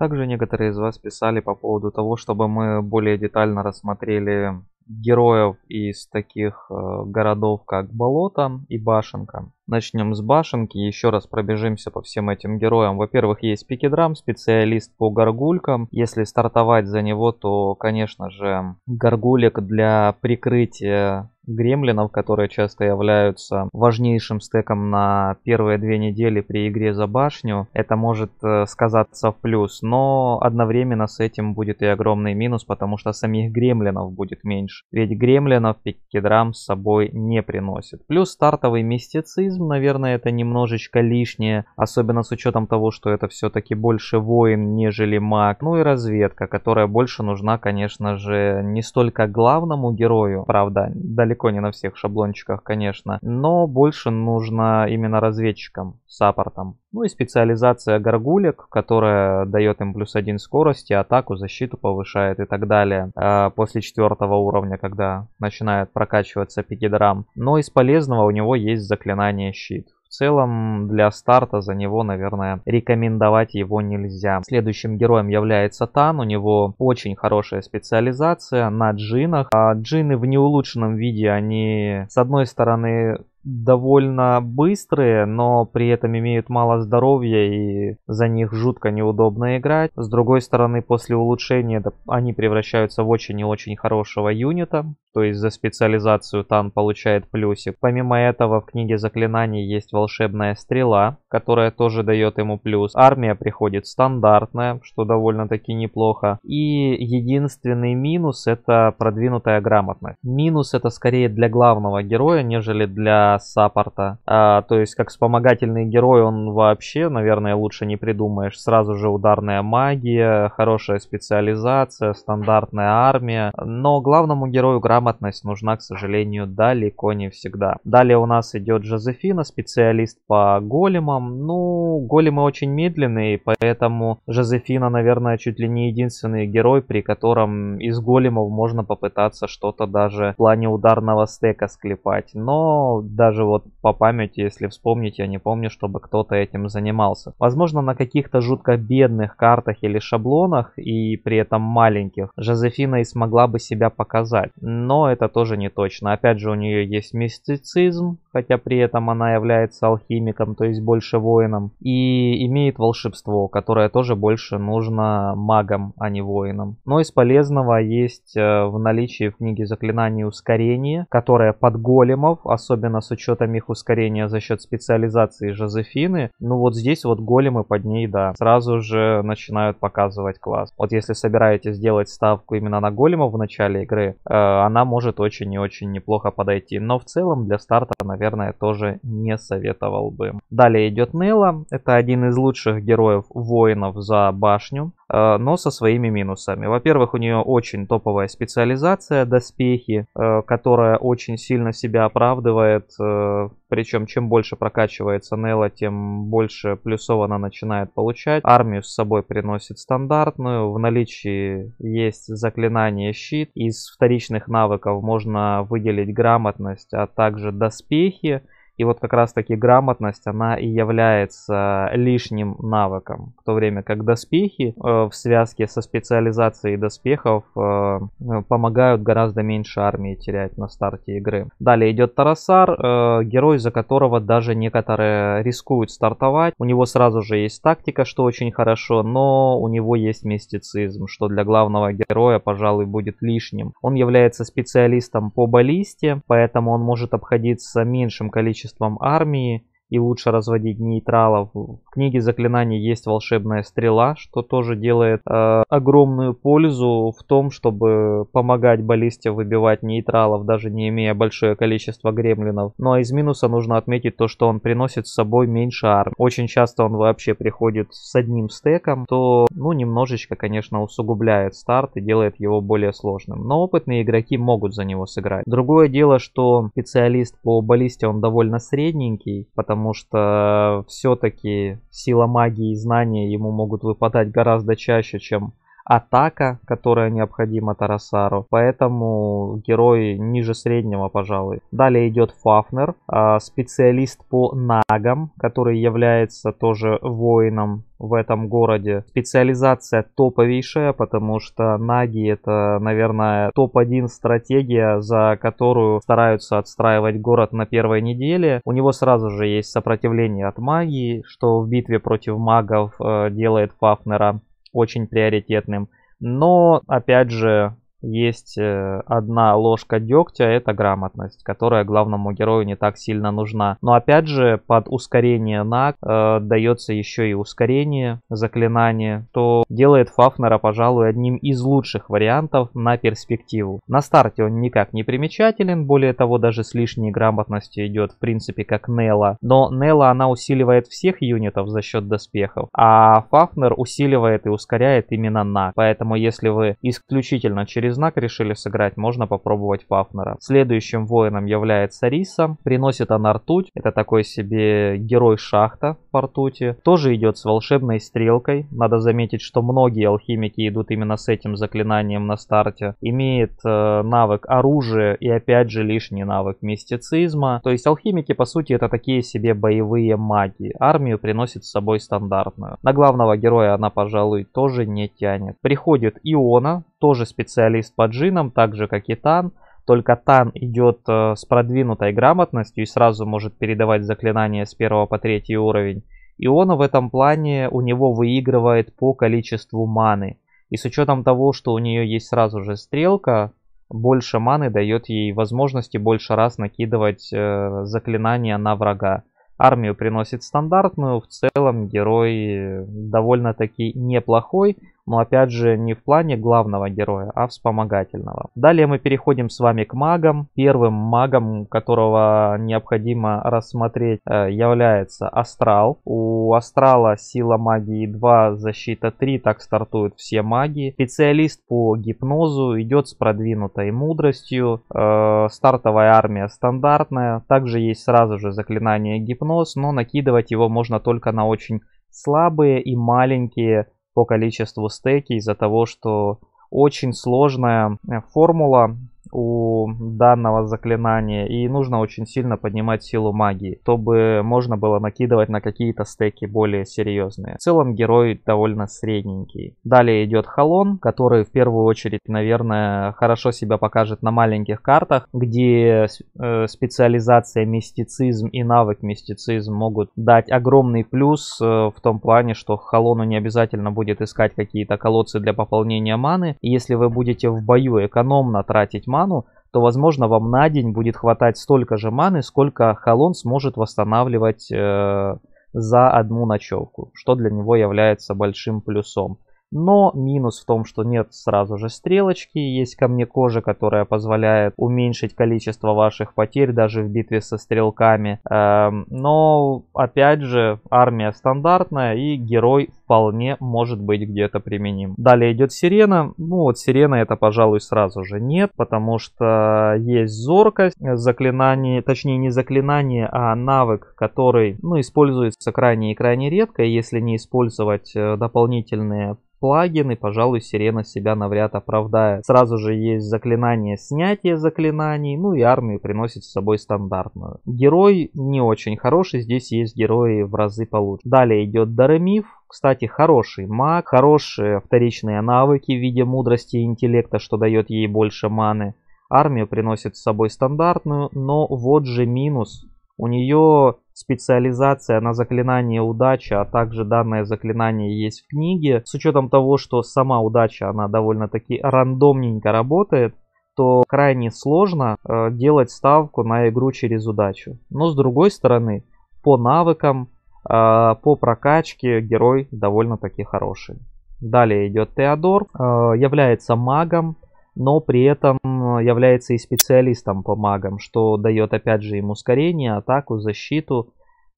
Также некоторые из вас писали по поводу того, чтобы мы более детально рассмотрели героев из таких э, городов, как Болото и Башенка. Начнем с башенки, еще раз пробежимся по всем этим героям. Во-первых, есть Пикедрам, специалист по горгулькам. Если стартовать за него, то, конечно же, горгулек для прикрытия гремлинов, которые часто являются важнейшим стеком на первые две недели при игре за башню, это может э, сказаться в плюс, но одновременно с этим будет и огромный минус, потому что самих гремлинов будет меньше. Ведь гремлинов пикедрам с собой не приносит. Плюс стартовый мистицизм, Возможно, наверное, это немножечко лишнее, особенно с учетом того, что это все-таки больше воин, нежели маг. Ну и разведка, которая больше нужна, конечно же, не столько главному герою, правда, далеко не на всех шаблончиках, конечно, но больше нужно именно разведчикам, саппортам. Ну и специализация горгулек, которая дает им плюс один скорости, атаку, защиту повышает и так далее. А, после четвертого уровня, когда начинает прокачиваться пикидрам. Но из полезного у него есть заклинание щит. В целом для старта за него, наверное, рекомендовать его нельзя. Следующим героем является Тан. У него очень хорошая специализация на джинах. А джины в неулучшенном виде, они с одной стороны довольно быстрые, но при этом имеют мало здоровья и за них жутко неудобно играть. С другой стороны, после улучшения они превращаются в очень и очень хорошего юнита, то есть за специализацию Тан получает плюсик. Помимо этого в книге заклинаний есть волшебная стрела, которая тоже дает ему плюс. Армия приходит стандартная, что довольно-таки неплохо. И единственный минус это продвинутая грамотность. Минус это скорее для главного героя, нежели для саппорта. А, то есть как вспомогательный герой он вообще, наверное, лучше не придумаешь. Сразу же ударная магия, хорошая специализация, стандартная армия. Но главному герою грамотность нужна, к сожалению, далеко не всегда. Далее у нас идет Жозефина, специалист по големам целом, ну, големы очень медленные, поэтому Жозефина, наверное, чуть ли не единственный герой, при котором из големов можно попытаться что-то даже в плане ударного стека склепать. Но даже вот по памяти, если вспомнить, я не помню, чтобы кто-то этим занимался. Возможно, на каких-то жутко бедных картах или шаблонах, и при этом маленьких, Жозефина и смогла бы себя показать. Но это тоже не точно. Опять же, у нее есть мистицизм, хотя при этом она является алхимиком, то есть больше воином, и имеет волшебство, которое тоже больше нужно магам, а не воинам. Но из полезного есть э, в наличии в книге заклинаний ускорение, которое под големов, особенно с учетом их ускорения за счет специализации Жозефины, ну вот здесь вот големы под ней, да, сразу же начинают показывать класс. Вот если собираетесь сделать ставку именно на големов в начале игры, э, она может очень и очень неплохо подойти, но в целом для старта она наверное, тоже не советовал бы. Далее идет Нейла. Это один из лучших героев воинов за башню. Э, но со своими минусами. Во-первых, у нее очень топовая специализация, доспехи, э, которая очень сильно себя оправдывает. Э, Причем, чем больше прокачивается Нелла, тем больше плюсов она начинает получать. Армию с собой приносит стандартную. В наличии есть заклинание щит. Из вторичных навыков можно выделить грамотность, а также доспехи. И вот как раз таки грамотность, она и является лишним навыком. В то время как доспехи э, в связке со специализацией доспехов э, э, помогают гораздо меньше армии терять на старте игры. Далее идет Тарасар, э, герой, за которого даже некоторые рискуют стартовать. У него сразу же есть тактика, что очень хорошо, но у него есть мистицизм, что для главного героя, пожалуй, будет лишним. Он является специалистом по баллисте, поэтому он может обходиться меньшим количеством количеством армии и лучше разводить нейтралов. В книге заклинаний есть волшебная стрела, что тоже делает э, огромную пользу в том, чтобы помогать баллисте выбивать нейтралов, даже не имея большое количество гремлинов. Ну а из минуса нужно отметить то, что он приносит с собой меньше арм. Очень часто он вообще приходит с одним стеком, то ну немножечко, конечно, усугубляет старт и делает его более сложным. Но опытные игроки могут за него сыграть. Другое дело, что специалист по баллисте он довольно средненький, потому потому что все-таки сила магии и знания ему могут выпадать гораздо чаще, чем атака, которая необходима Тарасару. Поэтому герой ниже среднего, пожалуй. Далее идет Фафнер, а, специалист по нагам, который является тоже воином в этом городе. Специализация топовейшая, потому что наги это, наверное, топ-1 стратегия, за которую стараются отстраивать город на первой неделе. У него сразу же есть сопротивление от магии, что в битве против магов э, делает Фафнера очень приоритетным. Но, опять же, есть э, одна ложка дегтя, это грамотность, которая главному герою не так сильно нужна. Но опять же, под ускорение на э, дается еще и ускорение заклинания, то делает Фафнера, пожалуй, одним из лучших вариантов на перспективу. На старте он никак не примечателен, более того, даже с лишней грамотностью идет, в принципе, как Нелла. Но Нелла, она усиливает всех юнитов за счет доспехов, а Фафнер усиливает и ускоряет именно на. Поэтому, если вы исключительно через знак решили сыграть, можно попробовать Пафнера. Следующим воином является Риса. Приносит она ртуть. Это такой себе герой шахта по ртути. Тоже идет с волшебной стрелкой. Надо заметить, что многие алхимики идут именно с этим заклинанием на старте. Имеет э, навык оружия и опять же лишний навык мистицизма. То есть алхимики по сути это такие себе боевые маги. Армию приносит с собой стандартную. На главного героя она, пожалуй, тоже не тянет. Приходит Иона, тоже специалист по джинам, так же как и Тан. Только Тан идет э, с продвинутой грамотностью и сразу может передавать заклинания с первого по третий уровень. И он в этом плане у него выигрывает по количеству маны. И с учетом того, что у нее есть сразу же стрелка, больше маны дает ей возможности больше раз накидывать э, заклинания на врага. Армию приносит стандартную, в целом герой довольно-таки неплохой но опять же не в плане главного героя, а вспомогательного. Далее мы переходим с вами к магам. Первым магом, которого необходимо рассмотреть, э, является Астрал. У Астрала сила магии 2, защита 3, так стартуют все маги. Специалист по гипнозу, идет с продвинутой мудростью, э, стартовая армия стандартная, также есть сразу же заклинание гипноз, но накидывать его можно только на очень слабые и маленькие по количеству стейки из-за того, что очень сложная э, формула у данного заклинания, и нужно очень сильно поднимать силу магии, чтобы можно было накидывать на какие-то стеки более серьезные. В целом герой довольно средненький. Далее идет Халон, который в первую очередь, наверное, хорошо себя покажет на маленьких картах, где э, специализация мистицизм и навык мистицизм могут дать огромный плюс э, в том плане, что Халону не обязательно будет искать какие-то колодцы для пополнения маны. если вы будете в бою экономно тратить ману, ману, то, возможно, вам на день будет хватать столько же маны, сколько Халон сможет восстанавливать э, за одну ночевку, что для него является большим плюсом. Но минус в том, что нет сразу же стрелочки, есть камни кожи, которая позволяет уменьшить количество ваших потерь даже в битве со стрелками. Эм, но, опять же, армия стандартная и герой вполне может быть где-то применим. Далее идет сирена. Ну вот сирена это, пожалуй, сразу же нет, потому что есть зоркость, заклинание, точнее не заклинание, а навык, который ну, используется крайне и крайне редко. Если не использовать э, дополнительные плагины, пожалуй, сирена себя навряд оправдает. Сразу же есть заклинание снятия заклинаний, ну и армию приносит с собой стандартную. Герой не очень хороший, здесь есть герои в разы получше. Далее идет Даремиф, кстати, хороший маг, хорошие вторичные навыки в виде мудрости и интеллекта, что дает ей больше маны. Армию приносит с собой стандартную, но вот же минус, у нее специализация на заклинание удача, а также данное заклинание есть в книге. С учетом того, что сама удача, она довольно-таки рандомненько работает, то крайне сложно э, делать ставку на игру через удачу. Но с другой стороны, по навыкам, э, по прокачке герой довольно-таки хороший. Далее идет Теодор, э, является магом, но при этом э, является и специалистом по магам, что дает опять же им ускорение, атаку, защиту,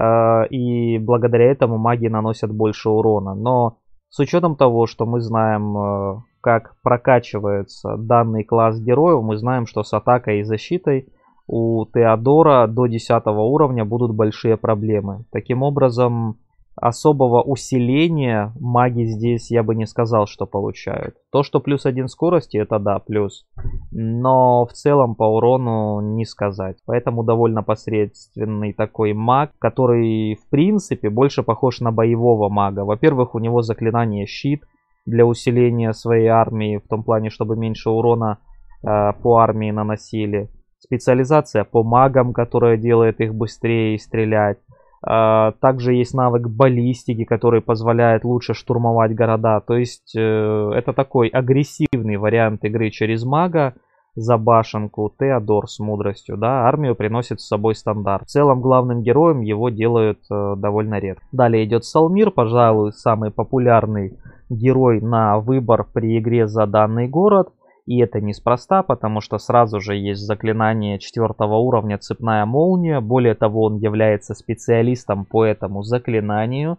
э, и благодаря этому маги наносят больше урона. Но с учетом того, что мы знаем, э, как прокачивается данный класс героев, мы знаем, что с атакой и защитой у Теодора до 10 уровня будут большие проблемы. Таким образом, особого усиления маги здесь я бы не сказал, что получают. То, что плюс один скорости, это да, плюс. Но в целом по урону не сказать. Поэтому довольно посредственный такой маг, который в принципе больше похож на боевого мага. Во-первых, у него заклинание щит для усиления своей армии, в том плане, чтобы меньше урона э, по армии наносили. Специализация по магам, которая делает их быстрее стрелять а, также есть навык баллистики, который позволяет лучше штурмовать города. То есть э, это такой агрессивный вариант игры через мага за башенку, Теодор с мудростью, да, армию приносит с собой стандарт. В целом главным героем его делают э, довольно редко. Далее идет Салмир, пожалуй, самый популярный герой на выбор при игре за данный город – и это неспроста, потому что сразу же есть заклинание четвертого уровня «Цепная молния». Более того, он является специалистом по этому заклинанию,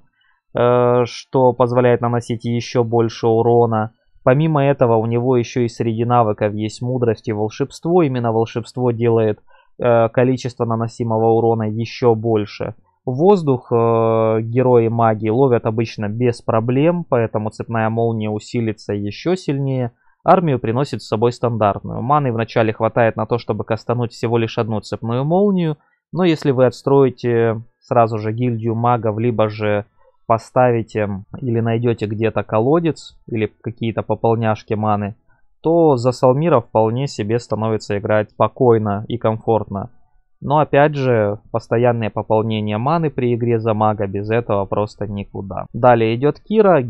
э, что позволяет наносить еще больше урона. Помимо этого, у него еще и среди навыков есть мудрость и волшебство. Именно волшебство делает э, количество наносимого урона еще больше. Воздух э, герои магии ловят обычно без проблем, поэтому цепная молния усилится еще сильнее – Армию приносит с собой стандартную. Маны вначале хватает на то, чтобы кастануть всего лишь одну цепную молнию, но если вы отстроите сразу же гильдию магов, либо же поставите или найдете где-то колодец или какие-то пополняшки маны, то за Салмира вполне себе становится играть спокойно и комфортно. Но опять же, постоянное пополнение маны при игре за мага без этого просто никуда. Далее идет Кира,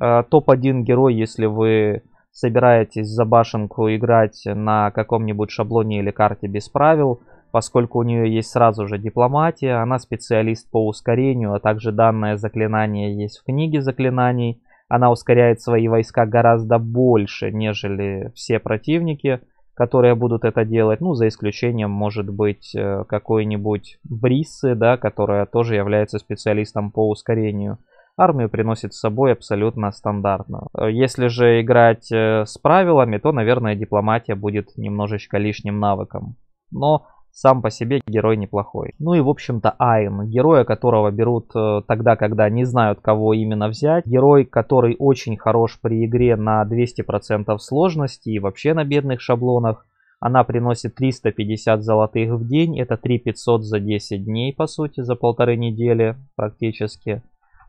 э, топ-1 герой, если вы собираетесь за башенку играть на каком-нибудь шаблоне или карте без правил, поскольку у нее есть сразу же дипломатия, она специалист по ускорению, а также данное заклинание есть в книге заклинаний, она ускоряет свои войска гораздо больше, нежели все противники, которые будут это делать, ну, за исключением, может быть, э, какой-нибудь Бриссы, да, которая тоже является специалистом по ускорению – армию приносит с собой абсолютно стандартную. Э, если же играть э, с правилами, то, наверное, дипломатия будет немножечко лишним навыком. Но сам по себе герой неплохой. Ну и, в общем-то, Айн, героя которого берут э, тогда, когда не знают, кого именно взять. Герой, который очень хорош при игре на 200% сложности и вообще на бедных шаблонах. Она приносит 350 золотых в день, это 3500 за 10 дней, по сути, за полторы недели практически.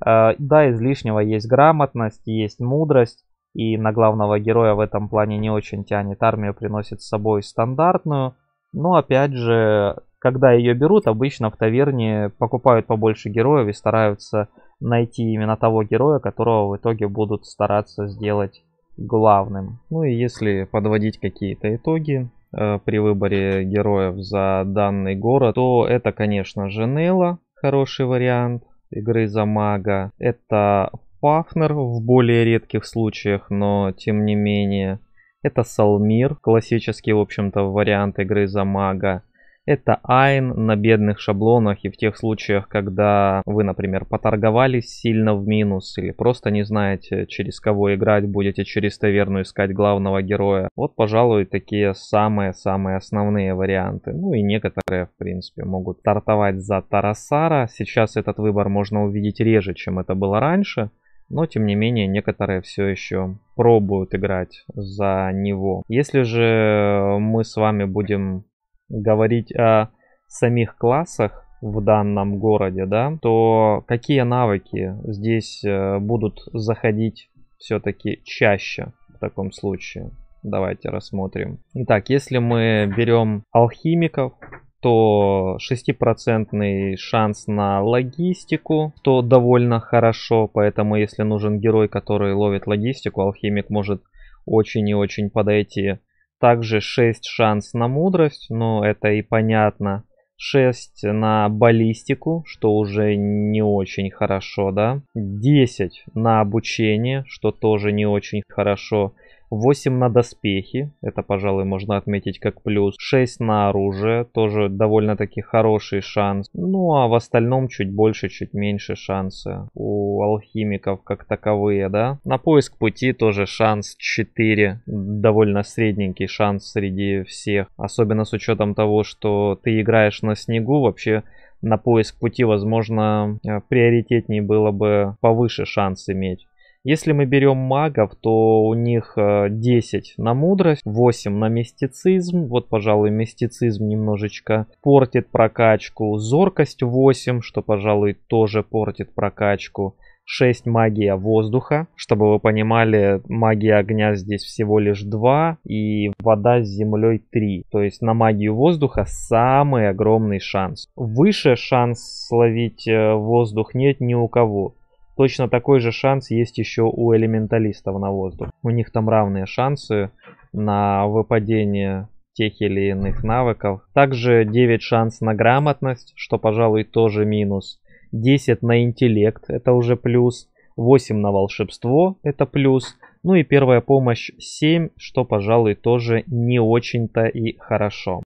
Э, да, из лишнего есть грамотность, есть мудрость, и на главного героя в этом плане не очень тянет. Армию приносит с собой стандартную, но опять же, когда ее берут, обычно в таверне покупают побольше героев и стараются найти именно того героя, которого в итоге будут стараться сделать главным. Ну и если подводить какие-то итоги э, при выборе героев за данный город, то это, конечно же, Нелла, хороший вариант игры за мага. Это Фафнер в более редких случаях, но тем не менее. Это Салмир, классический, в общем-то, вариант игры за мага. Это айн на бедных шаблонах и в тех случаях, когда вы, например, поторговались сильно в минус или просто не знаете, через кого играть, будете через таверну искать главного героя. Вот, пожалуй, такие самые-самые основные варианты. Ну и некоторые, в принципе, могут стартовать за Тарасара. Сейчас этот выбор можно увидеть реже, чем это было раньше. Но, тем не менее, некоторые все еще пробуют играть за него. Если же мы с вами будем говорить о самих классах в данном городе, да, то какие навыки здесь э, будут заходить все-таки чаще в таком случае? Давайте рассмотрим. Итак, если мы берем алхимиков, то 6% шанс на логистику, то довольно хорошо, поэтому если нужен герой, который ловит логистику, алхимик может очень и очень подойти также 6 шанс на мудрость, но это и понятно. 6 на баллистику, что уже не очень хорошо, да. 10 на обучение, что тоже не очень хорошо. 8 на доспехи, это, пожалуй, можно отметить как плюс. 6 на оружие, тоже довольно-таки хороший шанс. Ну, а в остальном чуть больше, чуть меньше шансы у алхимиков как таковые, да. На поиск пути тоже шанс 4, довольно средненький шанс среди всех. Особенно с учетом того, что ты играешь на снегу, вообще на поиск пути, возможно, э, приоритетнее было бы повыше шанс иметь. Если мы берем магов, то у них 10 э, на мудрость, 8 на мистицизм. Вот, пожалуй, мистицизм немножечко портит прокачку. Зоркость 8, что, пожалуй, тоже портит прокачку. 6 магия воздуха. Чтобы вы понимали, магия огня здесь всего лишь 2 и вода с землей 3. То есть на магию воздуха самый огромный шанс. Выше шанс словить э, воздух нет ни у кого. Точно такой же шанс есть еще у элементалистов на воздух. У них там равные шансы на выпадение тех или иных навыков. Также 9 шанс на грамотность, что, пожалуй, тоже минус. 10 на интеллект, это уже плюс. 8 на волшебство, это плюс. Ну и первая помощь 7, что, пожалуй, тоже не очень-то и хорошо.